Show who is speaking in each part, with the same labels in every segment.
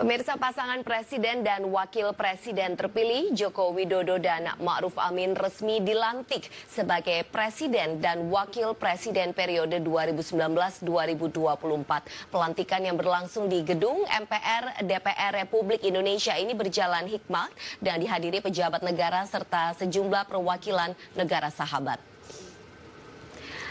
Speaker 1: Pemirsa pasangan presiden dan wakil presiden terpilih Joko Widodo dan Ma'ruf Amin resmi dilantik sebagai presiden dan wakil presiden periode 2019-2024. Pelantikan yang berlangsung di gedung MPR DPR Republik Indonesia ini berjalan hikmat dan dihadiri pejabat negara serta sejumlah perwakilan negara sahabat.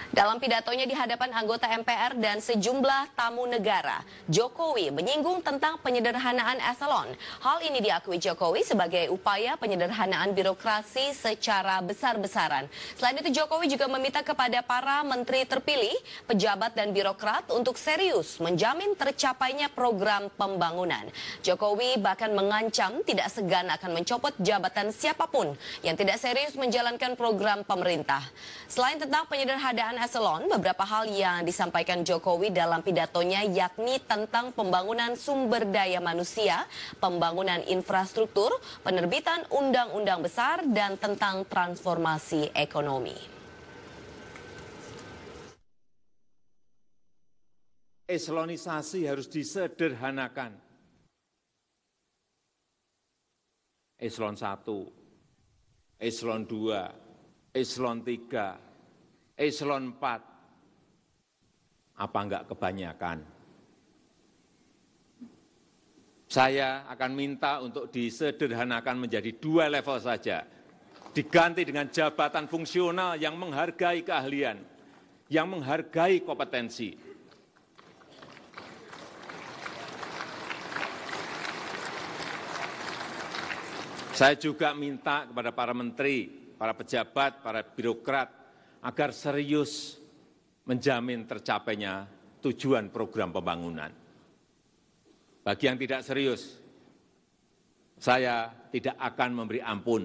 Speaker 1: Dalam pidatonya di hadapan anggota MPR dan sejumlah tamu negara, Jokowi menyinggung tentang penyederhanaan eselon. Hal ini diakui Jokowi sebagai upaya penyederhanaan birokrasi secara besar-besaran. Selain itu Jokowi juga meminta kepada para menteri terpilih, pejabat dan birokrat untuk serius menjamin tercapainya program pembangunan. Jokowi bahkan mengancam tidak segan akan mencopot jabatan siapapun yang tidak serius menjalankan program pemerintah. Selain tentang penyederhanaan Eselon, beberapa hal yang disampaikan Jokowi dalam pidatonya yakni tentang pembangunan sumber daya manusia, pembangunan infrastruktur, penerbitan undang-undang besar, dan tentang transformasi ekonomi.
Speaker 2: Eselonisasi harus disederhanakan. Eselon 1, eselon 2, eselon 3, eselon 4. Apa enggak kebanyakan? Saya akan minta untuk disederhanakan menjadi dua level saja. Diganti dengan jabatan fungsional yang menghargai keahlian, yang menghargai kompetensi, Saya juga minta kepada para menteri, para pejabat, para birokrat, agar serius menjamin tercapainya tujuan program pembangunan. Bagi yang tidak serius, saya tidak akan memberi ampun.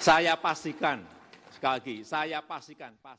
Speaker 2: Saya pastikan, sekali lagi, saya pastikan. pastikan.